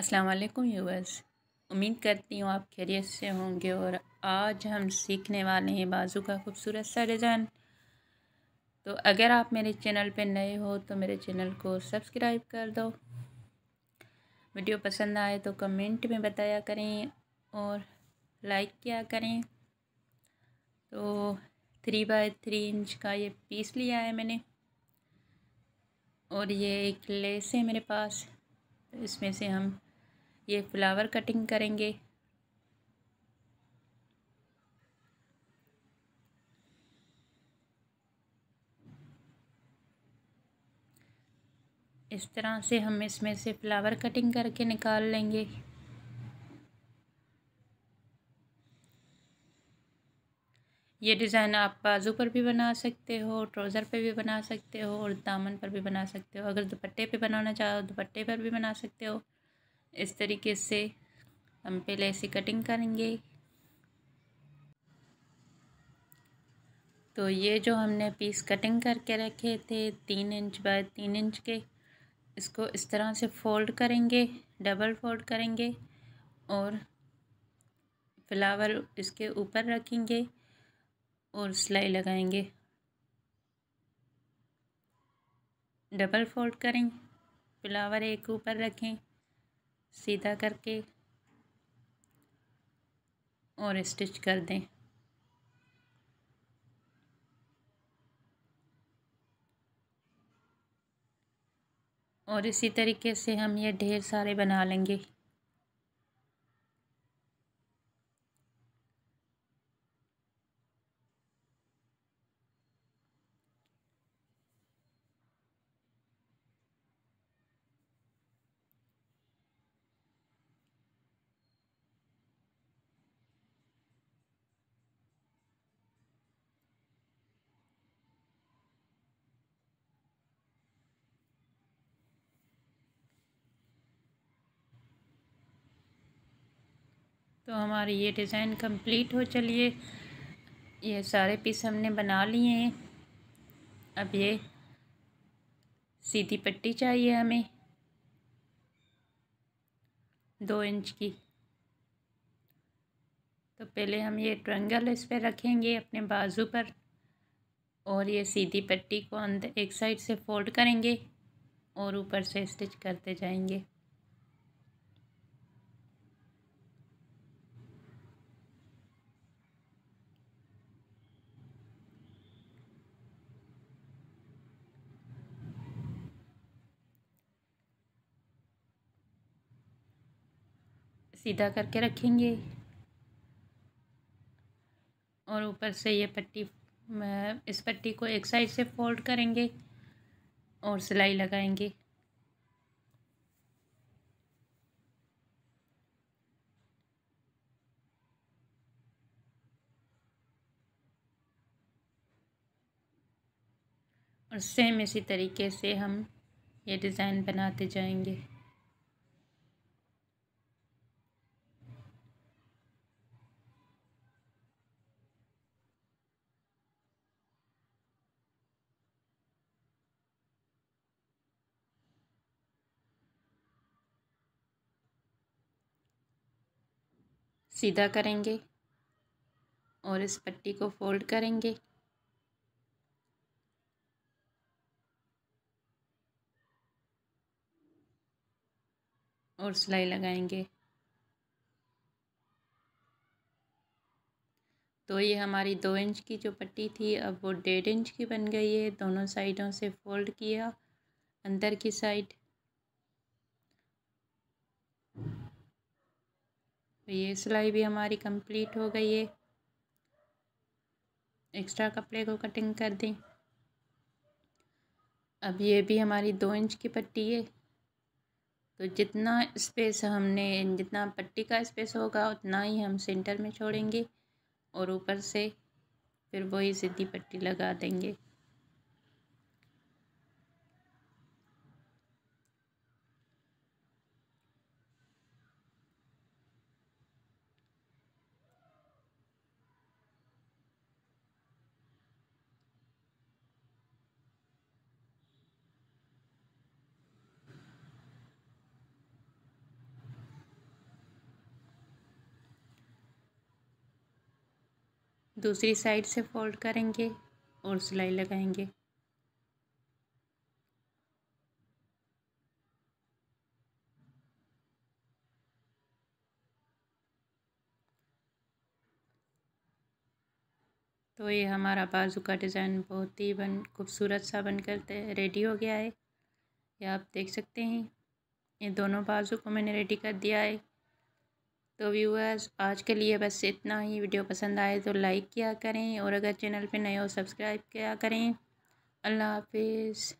अस्सलाम वालेकुम यूवर्स उम्मीद करती हूँ आप खैरियत से होंगे और आज हम सीखने वाले हैं बाजू का खूबसूरत सा डिज़ाइन तो अगर आप मेरे चैनल पर नए हो तो मेरे चैनल को सब्सक्राइब कर दो वीडियो पसंद आए तो कमेंट में बताया करें और लाइक किया करें तो थ्री बाय थ्री इंच का ये पीस लिया है मैंने और ये एक लेस है मेरे पास तो इसमें से हम ये फ्लावर कटिंग करेंगे इस तरह से हम इसमें से फ्लावर कटिंग करके निकाल लेंगे ये डिज़ाइन आप बाजू पर भी बना सकते हो ट्रोजर पे भी बना सकते हो और दामन पर भी बना सकते हो अगर दुपट्टे पे बनाना चाहो दुपट्टे पर भी बना सकते हो इस तरीके से हम पहले ऐसी कटिंग करेंगे तो ये जो हमने पीस कटिंग करके रखे थे तीन इंच बाय तीन इंच के इसको इस तरह से फोल्ड करेंगे डबल फोल्ड करेंगे और फ्लावर इसके ऊपर रखेंगे और सिलाई लगाएंगे डबल फोल्ड करें फ्लावर एक ऊपर रखें सीधा करके और स्टिच कर दें और इसी तरीके से हम ये ढेर सारे बना लेंगे तो हमारी ये डिज़ाइन कंप्लीट हो चलिए ये सारे पीस हमने बना लिए हैं अब ये सीधी पट्टी चाहिए हमें दो इंच की तो पहले हम ये ट्रंगल इस पर रखेंगे अपने बाजू पर और ये सीधी पट्टी को अंदर एक साइड से फोल्ड करेंगे और ऊपर से स्टिच करते जाएंगे सीधा करके रखेंगे और ऊपर से ये पट्टी इस पट्टी को एक साइड से फोल्ड करेंगे और सिलाई लगाएंगे और सेम इसी तरीके से हम ये डिज़ाइन बनाते जाएंगे सीधा करेंगे और इस पट्टी को फोल्ड करेंगे और सिलाई लगाएंगे तो ये हमारी दो इंच की जो पट्टी थी अब वो डेढ़ इंच की बन गई है दोनों साइडों से फोल्ड किया अंदर की साइड तो ये सिलाई भी हमारी कंप्लीट हो गई है एक्स्ट्रा कपड़े को कटिंग कर दें अब ये भी हमारी दो इंच की पट्टी है तो जितना स्पेस हमने जितना पट्टी का स्पेस होगा उतना ही हम सेंटर में छोड़ेंगे और ऊपर से फिर वही सीधी पट्टी लगा देंगे दूसरी साइड से फोल्ड करेंगे और सिलाई लगाएंगे तो ये हमारा बाजू का डिज़ाइन बहुत ही बन खूबसूरत सा बनकर रेडी हो गया है ये आप देख सकते हैं ये दोनों बाजू को मैंने रेडी कर दिया है तो व्यूअर्स आज के लिए बस इतना ही वीडियो पसंद आए तो लाइक किया करें और अगर चैनल पे नए हो सब्सक्राइब किया करें अल्लाह हाफिज़